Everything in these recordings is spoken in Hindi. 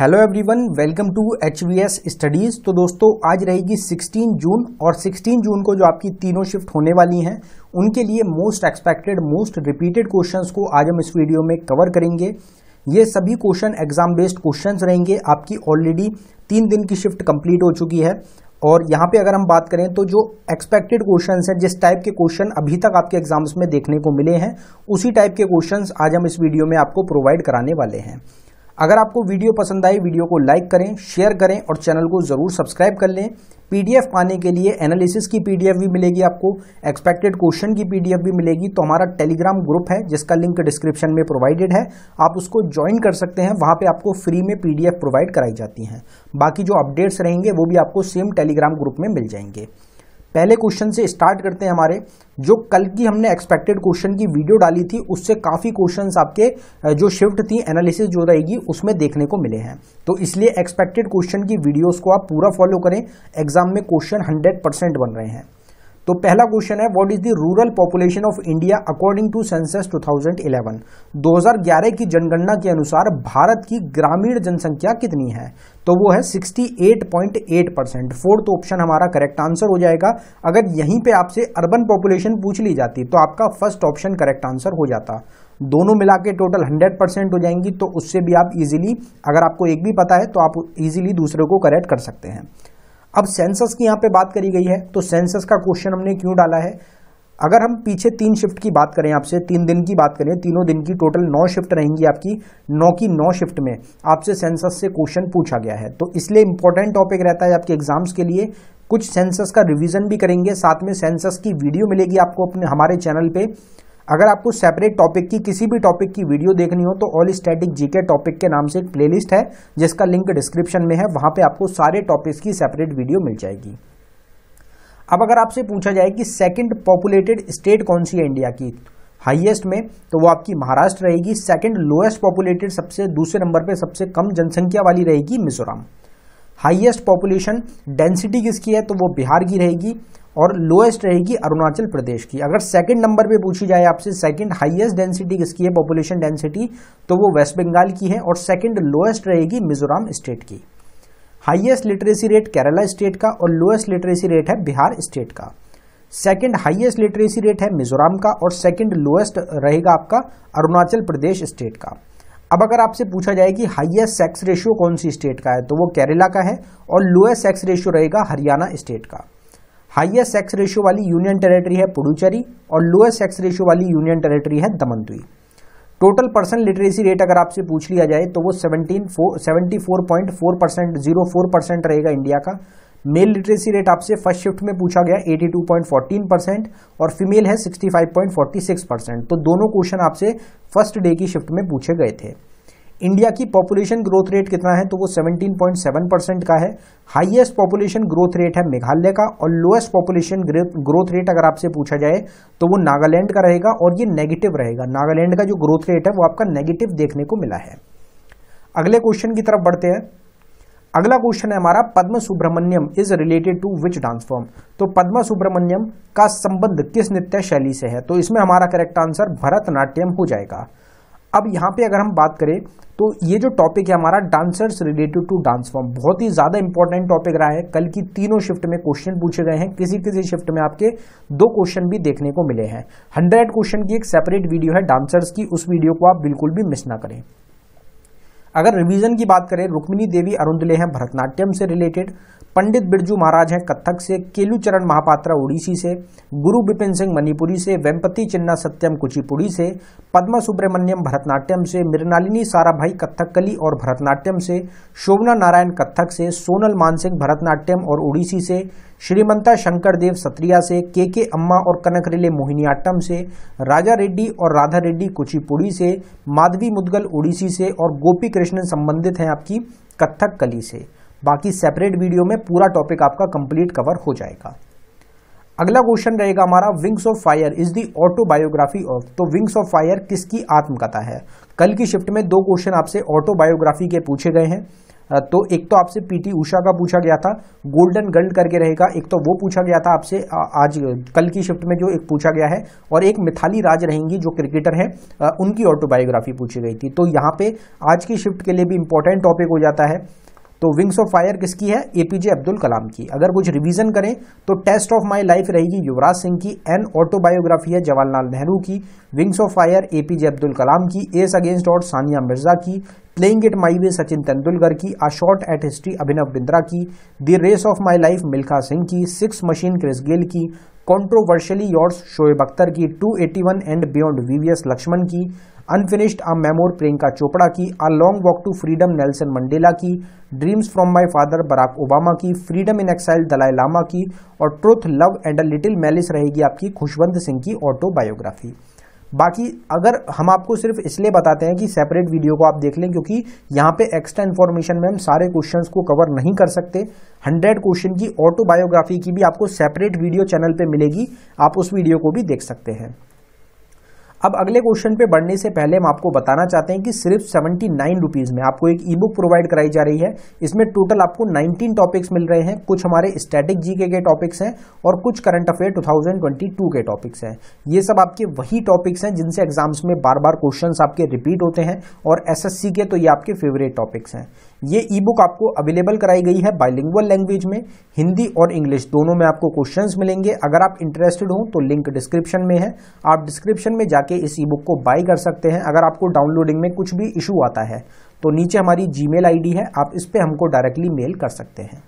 hello everyone welcome to H V S studies तो दोस्तों आज रहेगी 16 जून और 16 जून को जो आपकी तीनों शिफ्ट होने वाली हैं उनके लिए most expected most repeated questions को आज हम इस वीडियो में कवर करेंगे ये सभी क्वेश्चन एग्जाम बेस्ड क्वेश्चंस रहेंगे आपकी ऑलरेडी तीन दिन की शिफ्ट कंप्लीट हो चुकी है और यहाँ पे अगर हम बात करें तो जो एक्सपेक्टेड क्वेश्चंस हैं जिस टाइप के क्वेश्चन अभी तक आपके एग्जाम्स में देखने को मिले हैं उसी टाइप के क्वेश्चंस आज हम इस वीडियो में आपको प्रोवाइड कराने वाले हैं अगर आपको वीडियो पसंद आई वीडियो को लाइक करें शेयर करें और चैनल को ज़रूर सब्सक्राइब कर लें पीडीएफ पाने के लिए एनालिसिस की पीडीएफ भी मिलेगी आपको एक्सपेक्टेड क्वेश्चन की पीडीएफ भी मिलेगी तो हमारा टेलीग्राम ग्रुप है जिसका लिंक डिस्क्रिप्शन में प्रोवाइडेड है आप उसको ज्वाइन कर सकते हैं वहाँ पे आपको फ्री में पीडीएफ प्रोवाइड कराई जाती हैं बाकी जो अपडेट्स रहेंगे वो भी आपको सेम टेलीग्राम ग्रुप में मिल जाएंगे पहले क्वेश्चन से स्टार्ट करते हैं हमारे जो कल की हमने एक्सपेक्टेड क्वेश्चन की वीडियो डाली थी उससे काफ़ी क्वेश्चंस आपके जो शिफ्ट थी एनालिसिस जो रहेगी उसमें देखने को मिले हैं तो इसलिए एक्सपेक्टेड क्वेश्चन की वीडियोस को आप पूरा फॉलो करें एग्जाम में क्वेश्चन 100 परसेंट बन रहे हैं तो पहला क्वेश्चन है what is the rural population of India according to census 2011 2011 की जनगणना के अनुसार भारत की ग्रामीण जनसंख्या कितनी है तो वो है 68.8 परसेंट फोर्थ ऑप्शन हमारा करेक्ट आंसर हो जाएगा अगर यहीं पे आपसे अर्बन पॉपुलेशन पूछ ली जाती तो आपका फर्स्ट ऑप्शन करेक्ट आंसर हो जाता दोनों मिला के टोटल 100 परसेंट हो जाएंगी तो उससे भी आप इजीली अगर आपको एक भी पता है तो आप इजीली दूसरे को करेक्ट कर सकते हैं अब सेंसस की यहाँ पे बात करी गई है तो सेंसस का क्वेश्चन हमने क्यों डाला है अगर हम पीछे तीन शिफ्ट की बात करें आपसे तीन दिन की बात करें तीनों दिन की टोटल नौ शिफ्ट रहेंगी आपकी नौ की नौ शिफ्ट में आपसे सेंसस से क्वेश्चन पूछा गया है तो इसलिए इंपॉर्टेंट टॉपिक रहता है आपके एग्जाम्स के लिए कुछ सेंसस का रिवीजन भी करेंगे साथ में सेंसस की वीडियो मिलेगी आपको अपने हमारे चैनल पे अगर आपको सेपरेट टॉपिक की किसी भी टॉपिक की वीडियो देखनी हो तो ऑल स्टैटिक जीके टॉपिक के नाम से एक प्लेलिस्ट है जिसका लिंक डिस्क्रिप्शन में है वहां पे आपको सारे टॉपिक्स की सेपरेट वीडियो मिल जाएगी अब अगर आपसे पूछा जाए कि सेकेंड पॉपुलेटेड स्टेट कौन सी है इंडिया की हाईएस्ट में तो वो आपकी महाराष्ट्र रहेगी सेकंड लोएस्ट पॉपुलेटेड सबसे दूसरे नंबर पे सबसे कम जनसंख्या वाली रहेगी मिजोरम हाईएस्ट पॉपुलेशन डेंसिटी किसकी है तो वो बिहार की रहेगी और लोएस्ट रहेगी अरुणाचल प्रदेश की अगर सेकंड नंबर पे पूछी जाए आपसे सेकंड हाईएस्ट डेंसिटी किसकी है पॉपुलेशन डेंसिटी तो वो वेस्ट बंगाल की है और सेकंड लोएस्ट रहेगी मिजोरम स्टेट की highest literacy rate Kerala state का और लोएस्ट लिटरेसी रेट है बिहार स्टेट का सेकंड हाइएस्ट लिटरेसी रेट है मिजोराम का और सेकेंड लोएस्ट रहेगा आपका अरुणाचल प्रदेश स्टेट का अब अगर आपसे पूछा जाए कि हाइएस्ट सेक्स रेशियो कौन सी स्टेट का है तो वो केरला का है और लोएस्ट सेक्स रेशियो रहेगा हरियाणा स्टेट का हाइएस्ट सेक्स रेशियो वाली यूनियन टेरेटरी है पुडुचेरी और लोएस्ट सेक्स रेशियो वाली यूनियन टेरेटरी है Daman total person literacy rate अगर आपसे पूछ लिया जाए तो वो seventeen seventy four point four percent zero four percent रहेगा इंडिया का मेल लिटरेसी रेट आपसे फर्स्ट शिफ्ट में पूछा गया eighty two point fourteen percent और फीमेल है sixty five point forty six percent तो दोनों क्वेश्चन आपसे फर्स्ट डे की शिफ्ट में पूछे गए थे इंडिया की पॉपुलेशन ग्रोथ रेट कितना है तो वो 17.7 परसेंट का है हाईएस्ट पॉपुलेशन ग्रोथ रेट है मेघालय का और लोएस्ट पॉपुलेशन ग्रोथ रेट अगर आपसे पूछा जाए तो वो नागालैंड का रहेगा और ये नेगेटिव रहेगा नागालैंड का जो ग्रोथ रेट है वो आपका नेगेटिव देखने को मिला है अगले क्वेश्चन की तरफ बढ़ते हैं अगला क्वेश्चन है हमारा Padma Subrahmanyam is related to which dance form तो पद्म सुब्रमण्यम का संबंध किस नृत्य शैली से है तो इसमें हमारा करेक्ट आंसर भरतनाट्यम हो जाएगा अब यहाँ पे अगर हम बात करें तो ये जो टॉपिक है हमारा dancers related to dance form बहुत ही ज़्यादा इंपॉर्टेंट टॉपिक रहा है कल की तीनों शिफ्ट में क्वेश्चन पूछे गए हैं किसी किसी शिफ्ट में आपके दो क्वेश्चन भी देखने को मिले हैं हंड्रेड क्वेश्चन की एक सेपरेट वीडियो है डांसर्स की उस वीडियो को आप बिल्कुल भी मिस ना करें अगर रिवीजन की बात करें रुक्मिणी देवी अरुंदले हैं भरतनाट्यम से रिलेटेड पंडित बिरजू महाराज हैं कथक से केलूचरण महापात्रा उड़ीसी से गुरु बिपिन सिंह मणिपुरी से वेम्पति चिन्ना सत्यम कुचिपुड़ी से पद्म सुब्रमण्यम भरतनाट्यम से मृणालिनी साराभाई कथकली और भरतनाट्यम से शोभना नारायण कथक से सोनल मानसिंह भरतनाट्यम और उड़ीसी से श्रीमंता शंकर देव सत्रिया से के के अम्मा और कनक रिले मोहिनीअट्टम से राजा रेड्डी और राधा रेड्डी कुचिपुड़ी से माधवी मुदगल ओडिसी से और गोपी कृष्णन संबंधित हैं आपकी कत्थक कली से बाकी सेपरेट वीडियो में पूरा टॉपिक आपका कंप्लीट कवर हो जाएगा अगला क्वेश्चन रहेगा हमारा wings of fire is the autobiography of तो विंग्स ऑफ फायर किसकी आत्मकथा है कल की शिफ्ट में दो क्वेश्चन आपसे ऑटोबायोग्राफी के पूछे गए हैं तो एक तो आपसे पीटी उषा का पूछा गया था गोल्डन गर्ल करके रहेगा एक तो वो पूछा गया था आपसे आज कल की शिफ्ट में जो एक पूछा गया है और एक मिथाली राज रहेंगी जो क्रिकेटर है उनकी ऑटोबायोग्राफी पूछी गई थी तो यहाँ पे आज की शिफ्ट के लिए भी इंपॉर्टेंट टॉपिक हो जाता है तो विंग्स ऑफ फायर किसकी है एपीजे अब्दुल कलाम की अगर कुछ रिवीजन करें तो टेस्ट ऑफ माय लाइफ रहेगी युवराज सिंह की एन ऑटोबायोग्राफी है जवाहरलाल नेहरू की wings of fire APJ Abdul Kalam की एस अगेंस्ट और सानिया मिर्जा की playing it my way Sachin Tendulkar की a shot at history Abhinav Bindra की the race of my life Milkha Singh की सिक्स मशीन क्रिस गेल की कॉन्ट्रोवर्शियली योर्स शोएब अख्तर की 281 एंड बियॉन्ड वीवीएस लक्ष्मण की unfinished a memoir Priyanka Chopra की a long walk to freedom Nelson Mandela की dreams from my father Barack Obama की freedom in exile Dalai Lama की और truth love and a little malice रहेगी आपकी खुशवंत सिंह की ऑटोबायोग्राफी बाकी अगर हम आपको सिर्फ इसलिए बताते हैं कि सेपरेट वीडियो को आप देख लें क्योंकि यहाँ पे एक्स्ट्रा इन्फॉर्मेशन में हम सारे क्वेश्चंस को कवर नहीं कर सकते हंड्रेड क्वेश्चन की ऑटोबायोग्राफी की भी आपको सेपरेट वीडियो चैनल पे मिलेगी आप उस वीडियो को भी देख सकते हैं अब अगले क्वेश्चन पे बढ़ने से पहले हम आपको बताना चाहते हैं कि सिर्फ सेवेंटी नाइन रुपीज़ में आपको एक ई बुक प्रोवाइड कराई जा रही है इसमें टोटल आपको नाइनटीन टॉपिक्स मिल रहे हैं कुछ हमारे स्टैटिक जी के टॉपिक्स हैं और कुछ करंट अफेयर टू के टॉपिक्स हैं ये सब आपके वही टॉपिक्स हैं जिनसे एग्जाम्स में बार बार क्वेश्चन आपके रिपीट होते हैं और एस के तो ये आपके फेवरेट टॉपिक्स हैं ये ई बुक आपको अवेलेबल कराई गई है बाइलिंगुअल लैंग्वेज में हिंदी और इंग्लिश दोनों में आपको क्वेश्चंस मिलेंगे अगर आप इंटरेस्टेड हो तो लिंक डिस्क्रिप्शन में है आप डिस्क्रिप्शन में जाके इस ई बुक को बाय कर सकते हैं अगर आपको डाउनलोडिंग में कुछ भी इशू आता है तो नीचे हमारी जीमेल आईडी है आप इस पर हमको डायरेक्टली मेल कर सकते हैं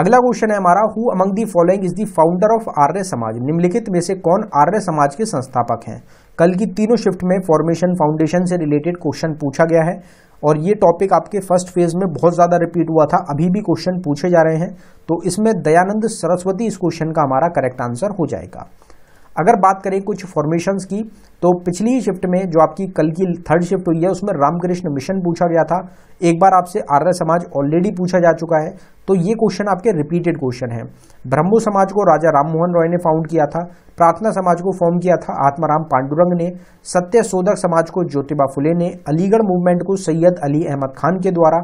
अगला क्वेश्चन है हमारा who among the following is the founder of Arya Samaj निम्नलिखित में से कौन आर्य समाज के संस्थापक हैं कल की तीनों शिफ्ट में फॉर्मेशन फाउंडेशन से रिलेटेड क्वेश्चन पूछा गया है और ये टॉपिक आपके फर्स्ट फेज में बहुत ज़्यादा रिपीट हुआ था अभी भी क्वेश्चन पूछे जा रहे हैं तो इसमें दयानंद सरस्वती इस क्वेश्चन का हमारा करेक्ट आंसर हो जाएगा अगर बात करें कुछ फॉर्मेशंस की तो पिछली शिफ्ट में जो आपकी कल की थर्ड शिफ्ट हुई है उसमें रामकृष्ण मिशन पूछा गया था एक बार आपसे आर्य समाज ऑलरेडी पूछा जा चुका है तो ये क्वेश्चन आपके रिपीटेड क्वेश्चन है ब्रह्मो समाज को राजा राममोहन रॉय ने फाउंड किया था प्रार्थना समाज को फॉर्म किया था आत्माराम पांडुरंग ने सत्य शोधक समाज को ज्योतिबा फुले ने अलीगढ़ मूवमेंट को सैयद अली अहमद खान के द्वारा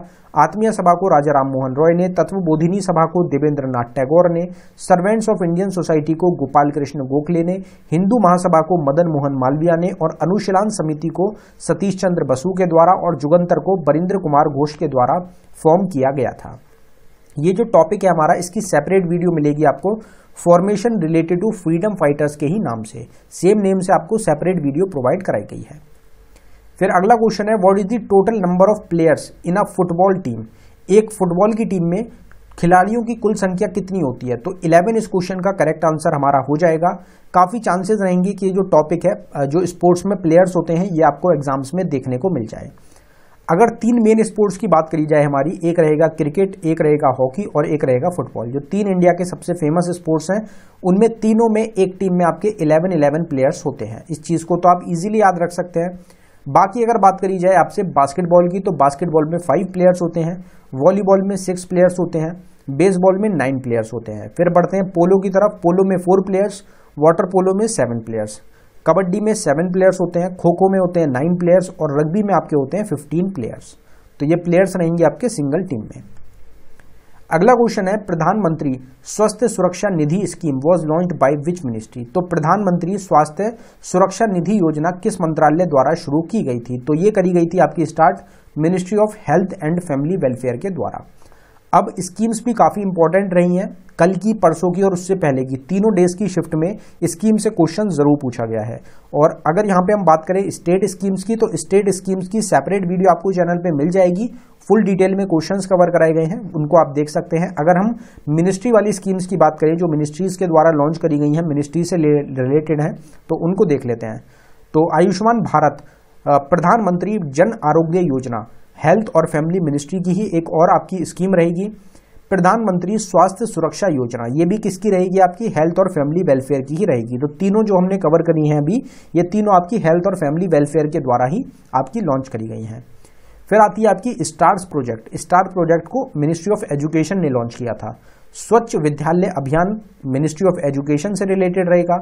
आत्मीय सभा को राजा राममोहन रॉय ने तत्वबोधिनी सभा को देवेंद्र नाथ टैगोर ने सर्वेंट्स ऑफ इंडियन सोसाइटी को गोपाल कृष्ण गोखले ने हिंदू महासभा को मदन मोहन मालविया ने और अनुशीलान समिति को सतीश चंद्र बसु के द्वारा और जुगंतर को बरिंद्र कुमार घोष के द्वारा फॉर्म किया गया था ये जो टॉपिक है हमारा इसकी सेपरेट वीडियो मिलेगी आपको formation related to freedom fighters के ही नाम से सेम नेम से आपको सेपरेट वीडियो प्रोवाइड कराई गई है फिर अगला क्वेश्चन है what is the total number of players in a football team एक फुटबॉल की टीम में खिलाड़ियों की कुल संख्या कितनी होती है तो 11 इस क्वेश्चन का करेक्ट आंसर हमारा हो जाएगा काफ़ी चांसेस रहेंगे कि जो टॉपिक है जो स्पोर्ट्स में प्लेयर्स होते हैं ये आपको एग्जाम्स में देखने को मिल जाए अगर तीन मेन स्पोर्ट्स की बात करी जाए हमारी एक रहेगा क्रिकेट एक रहेगा हॉकी और एक रहेगा फुटबॉल जो तीन इंडिया के सबसे फेमस स्पोर्ट्स हैं उनमें तीनों में एक टीम में आपके 11 11 प्लेयर्स होते हैं इस चीज़ को तो आप इजीली याद रख सकते हैं बाकी अगर बात करी जाए आपसे बास्केटबॉल की तो बास्केटबॉल में फाइव प्लेयर्स होते हैं वॉलीबॉल में सिक्स प्लेयर्स होते हैं बेसबॉल में नाइन प्लेयर्स होते हैं फिर बढ़ते हैं पोलो की तरफ पोलो में फोर प्लेयर्स वाटर पोलो में सेवन प्लेयर्स कबड्डी में सेवन प्लेयर्स होते हैं खो खो में होते हैं नाइन प्लेयर्स और रग्बी में आपके होते हैं फिफ्टीन प्लेयर्स तो ये प्लेयर्स रहेंगे आपके सिंगल टीम में अगला क्वेश्चन है Pradhanmantri Swasthya Suraksha Nidhi scheme was launch by which ministry तो प्रधानमंत्री स्वास्थ्य सुरक्षा निधि योजना किस मंत्रालय द्वारा शुरू की गई थी तो ये करी गई थी आपकी start ministry of health and family welfare के द्वारा अब स्कीम्स भी काफ़ी इंपॉर्टेंट रही हैं कल की परसों की और उससे पहले की तीनों डेज की शिफ्ट में स्कीम से क्वेश्चन जरूर पूछा गया है और अगर यहाँ पे हम बात करें स्टेट स्कीम्स की तो स्टेट स्कीम्स की सेपरेट वीडियो आपको चैनल पे मिल जाएगी फुल डिटेल में क्वेश्चंस कवर कराए गए हैं उनको आप देख सकते हैं अगर हम मिनिस्ट्री वाली स्कीम्स की बात करें जो मिनिस्ट्रीज के द्वारा लॉन्च करी गई हैं मिनिस्ट्री से रिलेटेड हैं तो उनको देख लेते हैं तो आयुष्मान भारत प्रधानमंत्री जन आरोग्य योजना हेल्थ और फैमिली मिनिस्ट्री की ही एक और आपकी स्कीम रहेगी प्रधानमंत्री स्वास्थ्य सुरक्षा योजना ये भी किसकी रहेगी आपकी हेल्थ और फैमिली वेलफेयर की ही रहेगी तो तीनों जो हमने कवर करी हैं अभी ये तीनों आपकी हेल्थ और फैमिली वेलफेयर के द्वारा ही आपकी लॉन्च करी गई हैं फिर आती है आपकी स्टार्स प्रोजेक्ट स्टार प्रोजेक्ट को मिनिस्ट्री ऑफ एजुकेशन ने लॉन्च किया था Swachh Vidyalaya Abhiyan ministry of education से रिलेटेड रहेगा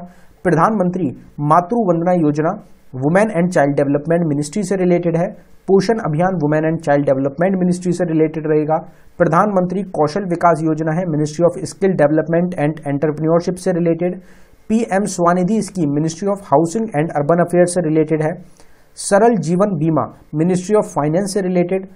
Pradhanmantri Matru Vandana Yojana women and child development ministry से रिलेटेड है Poshan Abhiyan women and child development ministry से रिलेटेड रहेगा प्रधानमंत्री कौशल विकास योजना है ministry of skill development and entrepreneurship से related PM SVANidhi scheme ministry of housing and urban affair से रिलेटेड है Saral Jeevan Bima ministry of finance से related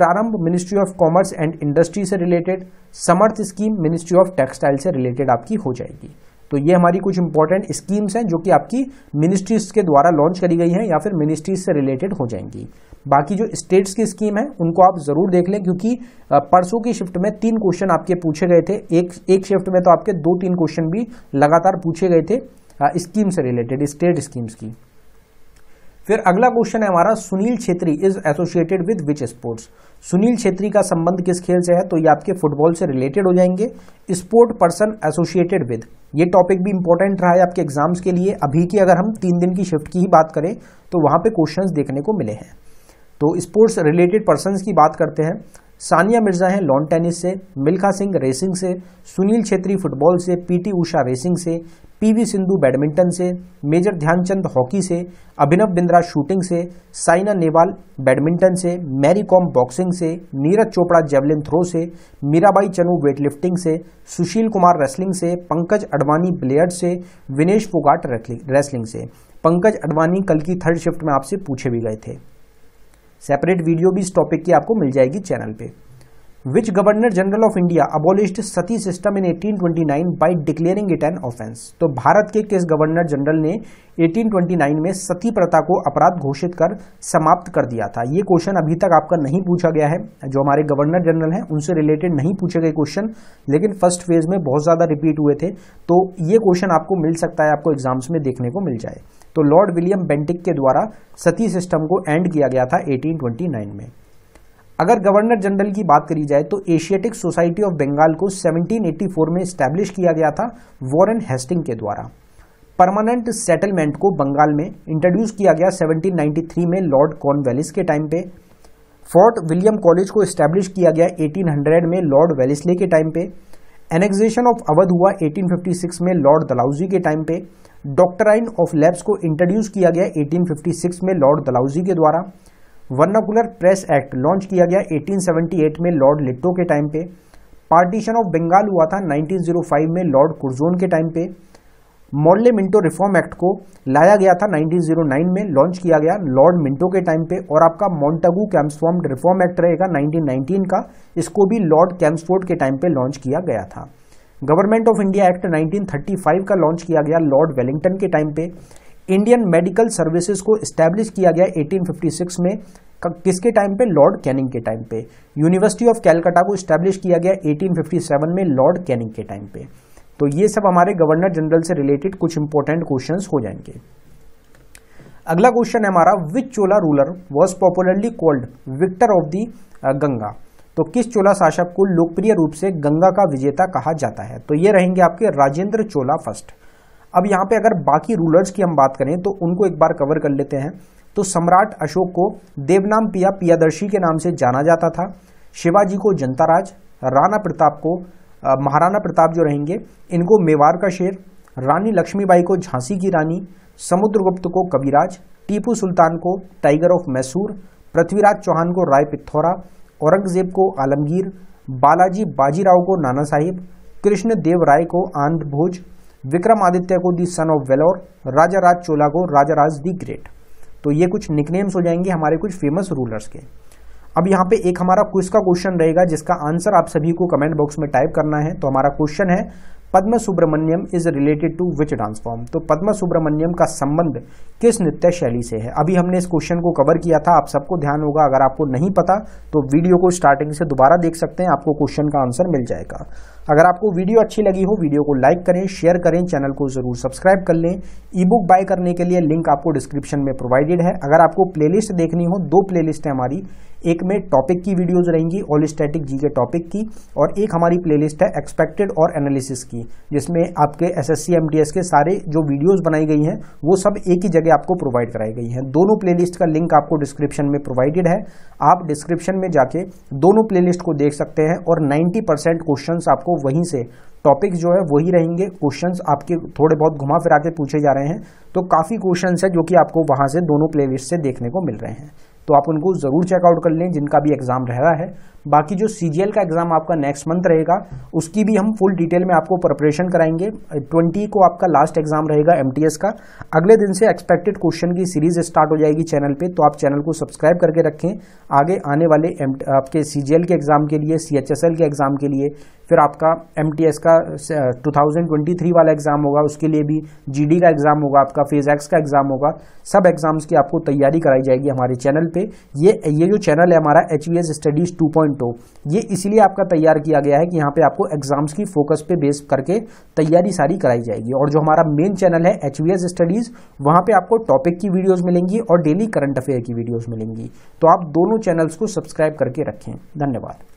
Prarambh ministry of commerce and industry से related Samarth scheme ministry of textile से रिलेटेड आपकी हो जाएगी तो ये हमारी कुछ इंपॉर्टेंट स्कीम्स हैं जो कि आपकी मिनिस्ट्रीज के द्वारा लॉन्च करी गई हैं या फिर मिनिस्ट्रीज से रिलेटेड हो जाएंगी बाकी जो स्टेट्स की स्कीम है उनको आप जरूर देख लें क्योंकि परसों की शिफ्ट में तीन क्वेश्चन आपके पूछे गए थे एक एक शिफ्ट में तो आपके दो तीन क्वेश्चन भी लगातार पूछे गए थे स्कीम से रिलेटेड स्टेट स्कीम्स की फिर अगला क्वेश्चन है हमारा Sunil Chhetri is associated with which sports Sunil Chhetri का संबंध किस खेल से है तो ये आपके फुटबॉल से रिलेटेड हो जाएंगे स्पोर्ट पर्सन एसोसिएटेड विद ये टॉपिक भी इंपॉर्टेंट रहा है आपके एग्जाम्स के लिए अभी की अगर हम तीन दिन की शिफ्ट की ही बात करें तो वहाँ पे क्वेश्चंस देखने को मिले हैं तो स्पोर्ट्स रिलेटेड पर्सन की बात करते हैं सानिया मिर्जा हैं लॉन टेनिस से मिल्खा सिंह रेसिंग से सुनील छेत्री फुटबॉल से पीटी ऊषा रेसिंग से पीवी सिंधु बैडमिंटन से मेजर ध्यानचंद हॉकी से अभिनव बिंद्रा शूटिंग से साइना नेवाल बैडमिंटन से मैरी कॉम बॉक्सिंग से नीरज चोपड़ा जेवलिन थ्रो से मीराबाई चनू वेटलिफ्टिंग से सुशील कुमार रेसलिंग से पंकज अडवाणी ब्लेयर से विनेश फोगाट रेसलिंग से पंकज अडवाणी कल की थर्ड शिफ्ट में आपसे पूछे भी गए थे सेपरेट वीडियो भी इस टॉपिक की आपको मिल जाएगी चैनल पर which governor general of India abolished sati system in 1829 by declaring it an offence तो भारत के किस गवर्नर जनरल ने 1829 में सती प्रथा को अपराध घोषित कर समाप्त कर दिया था ये क्वेश्चन अभी तक आपका नहीं पूछा गया है जो हमारे गवर्नर जनरल हैं उनसे रिलेटेड नहीं पूछे गए क्वेश्चन लेकिन फर्स्ट फेज में बहुत ज़्यादा रिपीट हुए थे तो ये क्वेश्चन आपको मिल सकता है आपको एग्जाम्स में देखने को मिल जाए तो लॉर्ड विलियम बेंटिक के द्वारा सती सिस्टम को एंड किया गया था 1829 में अगर गवर्नर जनरल की बात करी जाए तो एशियाटिक सोसाइटी ऑफ बंगाल को 1784 में स्टैब्लिश किया गया था वॉरेन हेस्टिंग के द्वारा परमानेंट सेटलमेंट को बंगाल में इंट्रोड्यूस किया गया 1793 में लॉर्ड कॉर्नवेलिस के टाइम पे फोर्ट विलियम कॉलेज को स्टैब्लिश किया गया 1800 में लॉर्ड वेलिसले के टाइम पे एनेक्जेशन ऑफ अवध हुआ 1856 में लॉर्ड दलाउजी के टाइम पे डॉक्टराइन ऑफ लैब्स को इंट्रोड्यूस किया गया 1856 में लॉर्ड दलाउजी के द्वारा वर्नाकुलर प्रेस एक्ट लॉन्च किया गया 1878 में लॉर्ड लिट्टो के टाइम पे पार्टीशन ऑफ बंगाल हुआ था 1905 में लॉर्ड कुरजोन के टाइम पे मॉडले मिंटो रिफॉर्म एक्ट को लाया गया था 1909 में लॉन्च किया गया लॉर्ड मिंटो के टाइम पे और आपका मॉन्टागू कैम्सफॉर्म्ड रिफॉर्म एक्ट रहेगा 1919 का इसको भी लॉर्ड कैम्सफोर्ड के टाइम पे लॉन्च किया गया था गवर्नमेंट ऑफ इंडिया एक्ट 1935 का लॉन्च किया गया लॉर्ड वेलिंगटन के टाइम पे इंडियन मेडिकल सर्विसेज को स्टैब्लिश किया गया 1856 में किसके टाइम पे लॉर्ड कैनिंग के टाइम पे यूनिवर्सिटी ऑफ कैलकाटा को स्टैब्लिश किया गया 1857 में लॉर्ड कैनिंग के टाइम पे तो ये सब हमारे गवर्नर जनरल से रिलेटेड कुछ इंपॉर्टेंट क्वेश्चन हो जाएंगे अगला क्वेश्चन है हमारा which Chola ruler was popularly called victor of the Ganga तो किस चोला शासक को लोकप्रिय रूप से गंगा का विजेता कहा जाता है तो ये रहेंगे आपके राजेंद्र चोला फर्स्ट अब यहाँ पे अगर बाकी रूलर्स की हम बात करें तो उनको एक बार कवर कर लेते हैं तो सम्राट अशोक को देवनाम पिया पियादर्शी के नाम से जाना जाता था शिवाजी को जनताराज राणा प्रताप को महाराणा प्रताप जो रहेंगे इनको मेवाड़ का शेर रानी लक्ष्मीबाई को झांसी की रानी समुद्रगुप्त को कविराज टीपू सुल्तान को टाइगर ऑफ मैसूर पृथ्वीराज चौहान को राय पिथौरा औरंगजेब को आलमगीर बालाजी बाजीराव को नाना साहिब कृष्ण देव राय को आंध्र भोज विक्रमादित्य को दी सन ऑफ वेलोर राजा राज चोला को राजा राज दी ग्रेट तो ये कुछ निकनेम्स हो जाएंगे हमारे कुछ फेमस रूलर्स के अब यहाँ पे एक हमारा क्विज का क्वेश्चन रहेगा जिसका आंसर आप सभी को कमेंट बॉक्स में टाइप करना है तो हमारा क्वेश्चन है Padma Subrahmanyam is related to which dance form तो पद्म सुब्रमण्यम का संबंध किस नृत्य शैली से है अभी हमने इस क्वेश्चन को कवर किया था आप सबको ध्यान होगा अगर आपको नहीं पता तो वीडियो को स्टार्टिंग से दोबारा देख सकते हैं आपको क्वेश्चन का आंसर मिल जाएगा अगर आपको वीडियो अच्छी लगी हो वीडियो को लाइक करें शेयर करें चैनल को ज़रूर सब्सक्राइब कर लें ई बुक बाय करने के लिए लिंक आपको डिस्क्रिप्शन में प्रोवाइडेड है अगर आपको प्लेलिस्ट देखनी हो दो प्लेलिस्ट है हमारी एक में टॉपिक की वीडियोज रहेंगी ऑल स्टैटिक जी के टॉपिक की और एक हमारी प्लेलिस्ट है एक्सपेक्टेड और एनालिसिस की जिसमें आपके एस एस सी के सारे जो वीडियोज बनाई गई हैं वो सब एक ही जगह आपको प्रोवाइड कराई गई हैं दोनों प्लेलिस्ट का लिंक आपको डिस्क्रिप्शन में प्रोवाइडेड है आप डिस्क्रिप्शन में जाके दोनों प्लेलिस्ट को देख सकते हैं और 90 परसेंट क्वेश्चन आपको आपको वहीं से टॉपिक्स जो है वही रहेंगे क्वेश्चंस आपके थोड़े बहुत घुमा फिरा के पूछे जा रहे हैं तो काफ़ी क्वेश्चंस है जो कि आपको वहाँ से दोनों प्लेलिस्ट से देखने को मिल रहे हैं तो आप उनको ज़रूर चेकआउट कर लें जिनका भी एग्ज़ाम रह रहा है बाकी जो सी का एग्ज़ाम आपका नेक्स्ट मंथ रहेगा उसकी भी हम फुल डिटेल में आपको प्रिपरेशन कराएंगे ट्वेंटी को आपका लास्ट एग्ज़ाम रहेगा एम का अगले दिन से एक्सपेक्टेड क्वेश्चन की सीरीज़ स्टार्ट हो जाएगी चैनल पर तो आप चैनल को सब्सक्राइब करके रखें आगे आने वाले आपके सी के एग्ज़ाम के लिए सी के एग्ज़ाम के लिए फिर आपका एम का 2023 वाला एग्ज़ाम होगा उसके लिए भी जी का एग्ज़ाम होगा आपका फेज़ एक्स का एग्ज़ाम होगा सब एग्ज़ाम्स की आपको तैयारी कराई जाएगी हमारे चैनल पे ये ये जो चैनल है हमारा एच स्टडीज़ टू तो ये इसलिए आपका तैयार किया गया है कि यहाँ पे आपको एग्जाम्स की फोकस पे बेस करके तैयारी सारी कराई जाएगी और जो हमारा मेन चैनल है एच स्टडीज वहाँ पे आपको टॉपिक की वीडियोज मिलेंगी और डेली करंट अफेयर की वीडियोज मिलेंगी तो आप दोनों चैनल्स को सब्सक्राइब करके रखें धन्यवाद